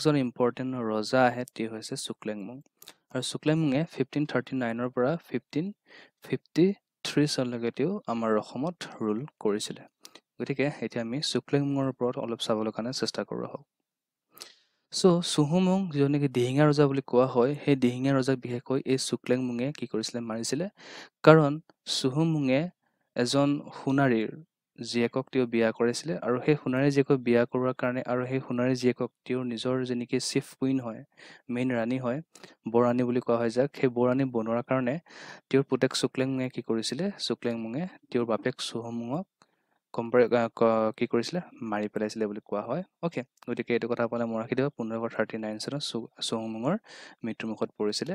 একজন ইম্পৰ্টেণ্ট ৰজা আহে তেওঁ হৈছে চুকলেংমুং আৰু চুকলেংমুঙে ফিফটিন থাৰ্টি নাইনৰ পৰা ফিফটিন ফিফটি থ্ৰী চনলৈকে তেওঁ আমাৰ অসমত ৰুল কৰিছিলে গতিকে এতিয়া আমি চুকলেংমুঙৰ ওপৰত অলপ চাবলৈ কাৰণে চেষ্টা কৰোঁ আহক চ' চুহুমুং যিজন নেকি দিহিঙা ৰজা বুলি কোৱা হয় সেই দিহিঙা ৰজাক বিশেষকৈ এই চুকলেংমুঙে কি কৰিছিলে মাৰিছিলে কাৰণ চুহুমুঙে এজন সোণাৰীৰ জীয়েকক তেওঁ বিয়া কৰাইছিলে আৰু সেই সোণাৰী জীয়েকক বিয়া কৰোৱাৰ কাৰণে আৰু সেই সোণাৰী জীয়েকক তেওঁৰ নিজৰ যেনেকৈ চিফ কুইন হয় মেইন ৰাণী হয় বৰাণী বুলি কোৱা হয় যাক সেই বৰাণী বনোৱাৰ কাৰণে তেওঁৰ পুতেক চুকলেঙে কি কৰিছিলে চুকলেংমুঙে তেওঁৰ বাপেক চুহমুঙক কম্পাৰ কি কৰিছিলে মাৰি পেলাইছিলে বুলি কোৱা হয় অ'কে গতিকে এইটো কথা আপোনালোকে মোৰ ৰাখি দিব পোন্ধৰশ থাৰ্টি নাইন চনত চু চুহমুঙৰ মৃত্যুমুখত পৰিছিলে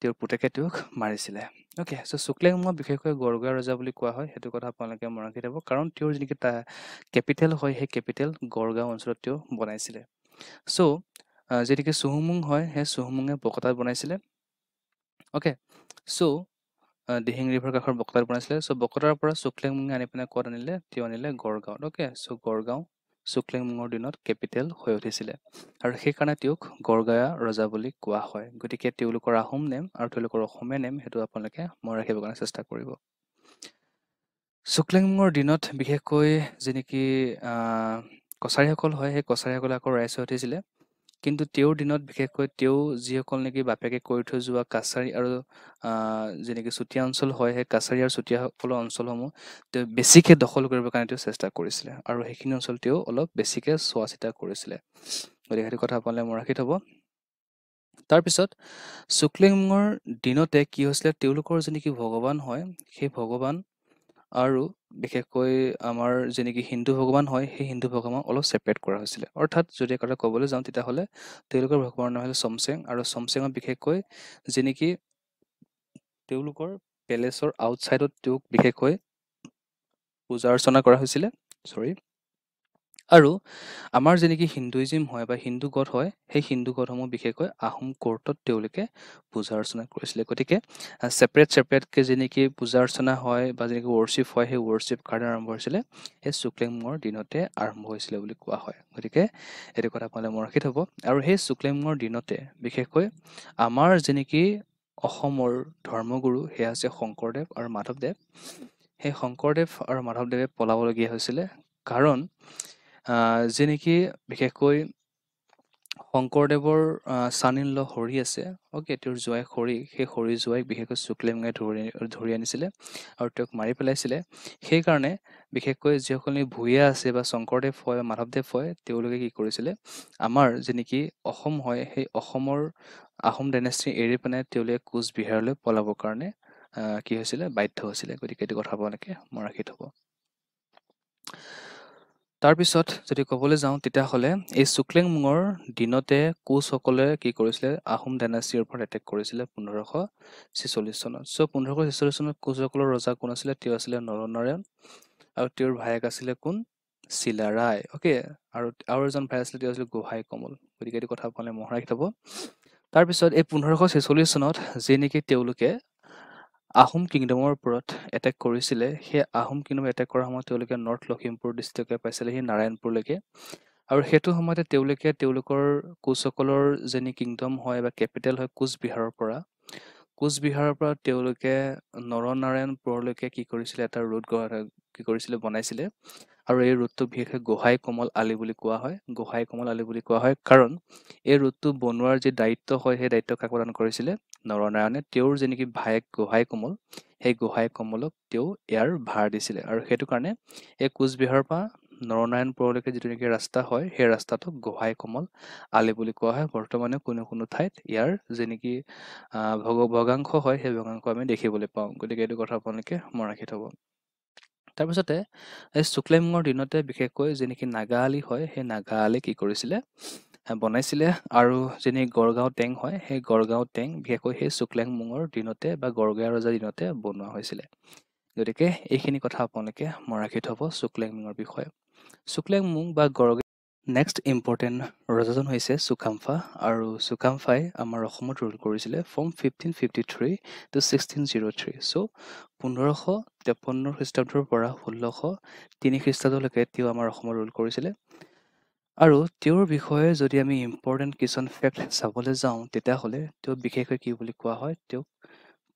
তেওঁৰ পুতেকে তেওঁক মাৰিছিলে অ'কে চ' শুক্লেং মই বিশেষকৈ গড়গুৱা ৰজা বুলি কোৱা হয় সেইটো কথা আপোনালোকে মনত ৰাখি থাকিব কাৰণ তেওঁৰ যেনেকে কেপিটেল হয় সেই কেপিটেল গড়গাঁও অঞ্চলত তেওঁ বনাইছিলে চ' যেনেকে চুহুমুং হয় সেই চুহুমুঙে বকতাত বনাইছিলে অ'কে চ' দিহিং ৰিভাৰ কাষৰ বকতাত বনাইছিলে চ' বকতাৰ পৰা চুকলেংমুঙে আনি পিনে ক'ত আনিলে তেওঁ আনিলে গড়গাঁৱত অ'কে চ' গড়গাঁও চুকলিংমুঙৰ দিনত কেপিটেল হৈ উঠিছিলে আৰু সেইকাৰণে তেওঁক গড়গয়া ৰজা বুলি কোৱা হয় গতিকে তেওঁলোকৰ আহোম নেম আৰু তেওঁলোকৰ অসমীয়া নেম সেইটো আপোনালোকে মনত ৰাখিবৰ কাৰণে চেষ্টা কৰিব চুকলিংমুঙৰ দিনত বিশেষকৈ যি নেকি কছাৰীসকল হয় সেই কছাৰীসকলে আকৌ ৰাইজ হৈ উঠিছিলে কিন্তু তেওঁৰ দিনত বিশেষকৈ তেওঁ যিসকল নেকি বাপেকে কৰি থৈ যোৱা কাছাৰী আৰু যি নেকি চুতীয়া অঞ্চল হয় সেই কাছাৰী আৰু চুতীয়াসকলৰ অঞ্চলসমূহ তেওঁ বেছিকৈ দখল কৰিবৰ কাৰণে তেওঁ চেষ্টা কৰিছিলে আৰু সেইখিনি অঞ্চল তেওঁ অলপ বেছিকৈ চোৱা চিতা কৰিছিলে গতিকে সেইটো কথা আপোনালোকে মই ৰাখি থ'ব তাৰপিছত চুক্লিঙৰ দিনতে কি হৈছিলে তেওঁলোকৰ যি নেকি ভগৱান হয় সেই ভগৱান আৰু বিশেষকৈ আমাৰ যেনেকৈ হিন্দু ভগৱান হয় সেই হিন্দু ভগৱানক অলপ ছেপাৰেট কৰা হৈছিলে অৰ্থাৎ যদি কথা ক'বলৈ যাওঁ তেতিয়াহ'লে তেওঁলোকৰ ভগৱানৰ নাম হ'ল চমচেং আৰু চমচেঙত বিশেষকৈ যেনেকি তেওঁলোকৰ পেলেচৰ আউটছাইডত তেওঁক বিশেষকৈ পূজা অৰ্চনা কৰা হৈছিলে চৰি আৰু আমাৰ যি হিন্দুইজিম হয় বা হিন্দু গড হয় সেই হিন্দু গডসমূহ বিশেষকৈ আহোম কোৰ্টত তেওঁলোকে পূজা অৰ্চনা কৰিছিলে গতিকে ছেপাৰেট ছেপাৰেটকৈ যেনেকৈ পূজা অৰ্চনা হয় বা যেনেকৈ ৱৰ্শ্বিপ হয় সেই ৱৰ্শ্বিপ কাৰণে আৰম্ভ হৈছিলে সেই শুক্লেমৰ দিনতে আৰম্ভ হৈছিলে বুলি কোৱা হয় গতিকে এইটো কথা আপোনালোকে মনত ৰাখি থ'ব আৰু সেই শুক্লেমৰ দিনতে বিশেষকৈ আমাৰ যেনেকি অসমৰ ধৰ্মগুৰু সেয়া হৈছে শংকৰদেৱ আৰু মাধৱদেৱ সেই শংকৰদেৱ আৰু মাধৱদেৱে পলাবলগীয়া হৈছিলে কাৰণ যি নেকি বিশেষকৈ শংকৰদেৱৰ চানিল ইন ল হৰি আছে অ'কে তেওঁৰ জোঁৱাইক হৰি সেই হৰি জোঁৱাইক বিশেষকৈ চুকলেমঙাই ধৰি ধৰি আনিছিলে আৰু তেওঁক মাৰি পেলাইছিলে সেইকাৰণে বিশেষকৈ যিসকল নেকি ভূঞা আছে বা শংকৰদেৱ হয় বা মাধৱদেৱ হয় তেওঁলোকে কি কৰিছিলে আমাৰ যি নেকি অসম হয় সেই অসমৰ আহোম ডাইনেষ্টি এৰি পিনে তেওঁলোকে কোচবিহাৰলৈ পলাবৰ কাৰণে কি হৈছিলে বাধ্য হৈছিলে গতিকে এইটো কথা আপোনালোকে মই ৰাখি থ'ব তাৰপিছত যদি ক'বলৈ যাওঁ তেতিয়াহ'লে এই চুকলেংমুঙৰ দিনতে কোচসকলে কি কৰিছিলে আহোম ডাইনাষ্টিৰ ওপৰত এটেক কৰিছিলে পোন্ধৰশ ছিচল্লিছ চনত চ' পোন্ধৰশ ছিচল্লিছ চনত কোচসকলৰ ৰজা কোন আছিলে তেওঁ আছিলে নৰনাৰায়ণ আৰু তেওঁৰ ভায়েক আছিলে কোন চিলাৰায় অ'কে আৰু আৰু এজন ভাই আছিলে তেওঁ আছিলে গোহাই কমল গতিকে এইটো কথা পালে মোহাৰি থ'ব তাৰপিছত এই পোন্ধৰশ ছিচল্লিছ চনত যি নেকি তেওঁলোকে আহোম কিংডমৰ ওপৰত এটেক কৰিছিলে সেই আহোম কিংডম এটেক কৰাৰ সময়ত তেওঁলোকে নৰ্থ লখিমপুৰ ডিষ্ট্ৰিক্টে পাইছিলে সেই নাৰায়ণপুৰলৈকে আৰু সেইটো সময়তে তেওঁলোকে তেওঁলোকৰ কোচসকলৰ যেনি কিংডম হয় বা কেপিটেল হয় কোচবিহাৰৰ পৰা কোচবিহাৰৰ পৰা তেওঁলোকে নৰনাৰায়ণপুৰলৈকে কি কৰিছিলে এটা ৰোড কি কৰিছিলে বনাইছিলে আৰু এই ৰোডটো বিশেষকৈ গোহাই কমল আলি বুলি কোৱা হয় গোহাই কমল আলি বুলি কোৱা হয় কাৰণ এই ৰোডটো বনোৱাৰ যি দায়িত্ব হয় সেই দায়িত্ব কাক প্ৰদান কৰিছিলে নৰনাৰায়ণে তেওঁৰ যে ভায়েক গোহাই কোমল সেই গোহাই কমলক তেওঁ ইয়াৰ ভাৰ দিছিলে আৰু সেইটো কাৰণে এই কোচবিহাৰৰ পৰা নৰনাৰায়ণপুৰলৈকে যিটো নেকি ৰাস্তা হয় সেই ৰাস্তাটোক গোহাই কোমল আলি বুলি কোৱা হয় বৰ্তমানে কোনো কোনো ঠাইত ইয়াৰ যে নেকি ভগ ভগাংশ হয় সেই ভগাংশ আমি দেখিবলৈ পাওঁ গতিকে এইটো কথা আপোনালোকে মন ৰাখি থ'ব তাৰপিছতে এই শুক্লেমুঙৰ দিনতে বিশেষকৈ যে নেকি নাগা আলি হয় সেই নাগা আলি কি কৰিছিলে বনাইছিলে আৰু যেনে গড়গাঁও টেং হয় সেই গড়গাঁও টেং বিশেষকৈ সেই চুকলেং মুঙৰ দিনতে বা গড়গাঁও ৰজাৰ দিনতে বনোৱা হৈছিলে গতিকে এইখিনি কথা আপোনালোকে মই ৰাখি থ'ব চুকলেং মুঙৰ বিষয়ে চুকলেং মুং বা গড়গাঁও নেক্সট ইম্পৰ্টেণ্ট ৰজাজন হৈছে চুকাম্ফা আৰু চুকাম্ফাই আমাৰ অসমত ৰুল কৰিছিলে from fifteen fifty three to sixteen zero' three চ' পোন্ধৰশ তেপন্ন খ্ৰীষ্টাব্দৰ পৰা ষোল্লশ তিনি খ্ৰীষ্টাব্দলৈকে তেওঁ আমাৰ অসমত ৰুল কৰিছিলে আৰু তেওঁৰ বিষয়ে যদি আমি ইম্পৰ্টেণ্ট কিছুমান ফেক্ট চাবলৈ যাওঁ তেতিয়াহ'লে তেওঁ বিশেষকৈ কি বুলি কোৱা হয় তেওঁক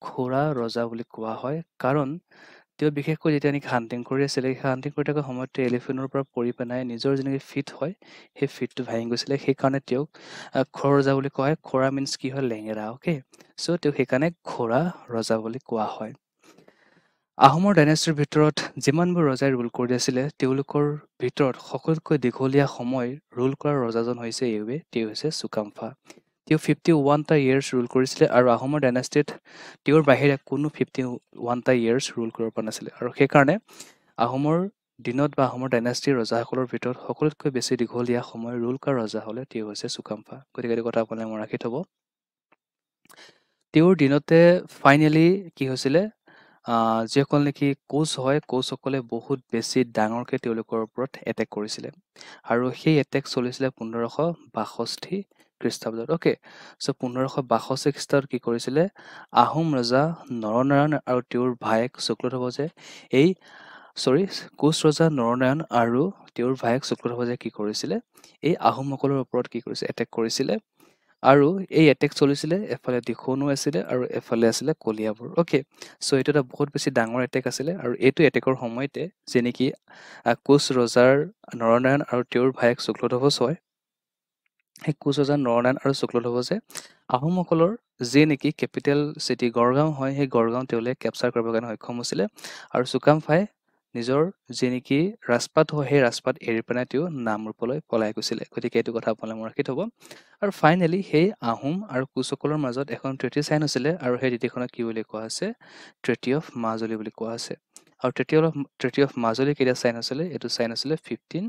খুৰা ৰজা বুলি কোৱা হয় কাৰণ তেওঁ বিশেষকৈ যেতিয়া নেকি হাণ্টিং কৰি আছিলে সেই হাণ্টিং কৰি থকা সময়ত তেওঁ এলিফেণ্টৰ পৰা পৰি পেলাই নিজৰ যেনেকৈ ফিট হয় সেই ফিটটো ভাঙি গৈছিলে সেইকাৰণে তেওঁক খোৰা ৰজা বুলি কোৱা হয় খোৰা মিনছ কি হয় লেঙেৰা অ'কে চ' তেওঁক সেইকাৰণে ঘোঁৰা ৰজা বুলি কোৱা হয় আহোমৰ ডাইনেষ্টিৰ ভিতৰত যিমানবোৰ ৰজাই ৰুল কৰি আছিলে তেওঁলোকৰ ভিতৰত সকলোতকৈ দীঘলীয়া সময় ৰুল কৰা ৰজাজন হৈছে ইউৱে তেওঁ হৈছে চুকাম্ফা তেওঁ ফিফটি ওৱানটা ইয়েৰ্ছ ৰুল কৰিছিলে আৰু আহোমৰ ডাইনেষ্টিত তেওঁৰ বাহিৰে কোনো ফিফটি ওৱানটা ইয়েৰ্ছ ৰুল কৰিব পৰা নাছিলে আৰু সেইকাৰণে আহোমৰ দিনত বা আহোমৰ ডাইনেষ্টিৰ ৰজাসকলৰ ভিতৰত সকলোতকৈ বেছি দীঘলীয়া সময় ৰুল কৰা ৰজা হ'লে তেওঁ হৈছে চুকাম্ফা গতিকে এইটো কথা আপোনালোকে মনত ৰাখি থ'ব তেওঁৰ দিনতে ফাইনেলি কি হৈছিলে যিসকল নেকি কোচ হয় কোচসকলে বহুত বেছি ডাঙৰকে তেওঁলোকৰ ওপৰত এটেক কৰিছিলে আৰু সেই এটেক চলিছিলে পোন্ধৰশ বাষষ্ঠি খ্ৰীষ্টাব্দত অ'কে চ' পোন্ধৰশ বাষষ্ঠি খ্ৰীষ্টাব্দত কি কৰিছিলে আহোম ৰজা নৰনাৰায়ণ আৰু তেওঁৰ ভায়েক শুক্লধ্বজে এই চৰি কোচ ৰজা নৰনাৰায়ণ আৰু তেওঁৰ ভায়েক শুক্লধ্বজে কি কৰিছিলে এই আহোমসকলৰ ওপৰত কি কৰিছে এটেক কৰিছিলে আৰু এই এটেক চলিছিলে এফালে দিখৌনো আছিলে আৰু এফালে আছিলে কলিয়াবোৰ অ'কে চ' এইটো এটা বহুত বেছি ডাঙৰ এটেক আছিলে আৰু এইটো এটেকৰ সময়তে যে নেকি কোচ ৰজাৰ নৰনাৰায়ণ আৰু তেওঁৰ ভায়েক শুক্লধ্বজ হয় সেই কোচ ৰজাৰ নৰনাৰায়ণ আৰু শুক্লধ্বজে আহোমসকলৰ যি নেকি কেপিটেল চিটি গড়গাঁও হয় সেই গড়গাঁও তেওঁলোকে কেপচাৰ কৰিবৰ কাৰণে সক্ষম হৈছিলে আৰু চুকাম ফাই নিজৰ যি নেকি ৰাজপাত হয় সেই ৰাজপাত এৰি পেলাই তেওঁ নাম ৰূপলৈ পলাই গৈছিলে গতিকে এইটো কথা আপোনালোকে মনত ৰাখি থ'ব আৰু ফাইনেলি সেই আহোম আৰু কোচসকলৰ মাজত এখন ট্ৰেটি চাইন আছিলে আৰু সেই ট্ৰেটিখনক কি বুলি কোৱা হৈছে ট্ৰেটি অফ মাজুলী বুলি কোৱা হৈছে আৰু treaty of treaty of Majuli কেতিয়া চাইন আছিলে এইটো চাইন আছিলে ফিফটিন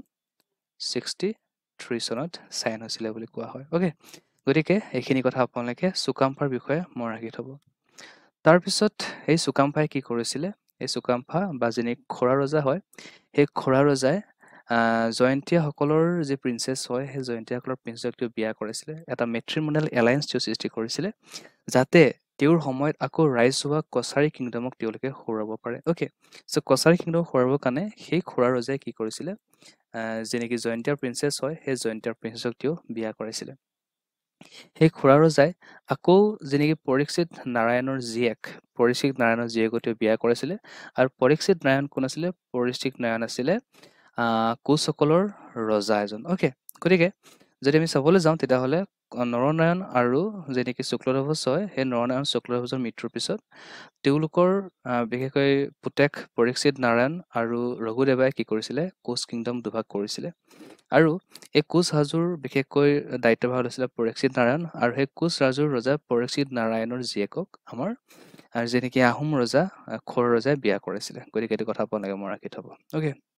ছিক্সটি থ্ৰী চনত চাইন হৈছিলে বুলি কোৱা হয় অ'কে গতিকে এইখিনি কথা আপোনালোকে চুকাম্ফাৰ বিষয়ে মনত ৰাখি থ'ব তাৰপিছত সেই চুকাম্পাই কি কৰিছিলে এই চুকাম্ফা বা যিনি খৰা ৰজা হয় সেই খৰা ৰজাই জয়ন্তীয়াসকলৰ যি প্ৰিন্সেছ হয় সেই জয়ন্তীয়াসকলৰ প্ৰিন্সেছকেও বিয়া কৰিছিলে এটা মেট্ৰিমনেল এলায়েঞ্চ তেওঁ সৃষ্টি কৰিছিলে যাতে তেওঁৰ সময়ত আকৌ ৰাইজ হোৱা কছাৰী কিংডমক তেওঁলোকে সোঁৱৰাব পাৰে অ'কে চ' কছাৰী কিংডমক সোঁৱৰাবৰ কাৰণে সেই খুৰা ৰজাই কি কৰিছিলে যেনেকৈ জয়ন্তীয়াৰ প্ৰিন্সেছ হয় সেই জয়ন্তীয়াৰ প্ৰিন্সেছক তেওঁ বিয়া কৰাইছিলে সেই খুৰা ৰজাই আকৌ যি নেকি পৰীক্ষিত নাৰায়ণৰ জীয়েক পৰিচিত নাৰায়ণৰ জীয়েকো তেওঁ বিয়া কৰিছিলে আৰু পৰীক্ষিত নাৰায়ণ কোন আছিলে পৰিচিত নাৰায়ণ আছিলে কোচসকলৰ ৰজা এজন অ'কে গতিকে যদি আমি চাবলৈ যাওঁ তেতিয়াহ'লে নৰনাৰায়ণ আৰু যে নেকি শুক্লধ্বজ হয় সেই নৰনাৰায়ণ শুক্লধ্বজৰ মৃত্যুৰ পিছত তেওঁলোকৰ বিশেষকৈ পুতেক পৰীক্ষিত নাৰায়ণ আৰু ৰঘুদেৱাই কি কৰিছিলে কোচ কিংডম দুভাগ কৰিছিলে আৰু এই কোচ ৰাজুৰ বিশেষকৈ দায়িত্বভাৰ লৈছিলে পৰীক্ষিত নাৰায়ণ আৰু সেই কোচ ৰাজুৰ ৰজা পৰীক্ষিত নাৰায়ণৰ জীয়েকক আমাৰ যে নেকি আহোম ৰজা খৰ ৰজাই বিয়া কৰিছিলে গতিকে এইটো কথা আপোনালোকে মই ৰাখি থ'ব অ'কে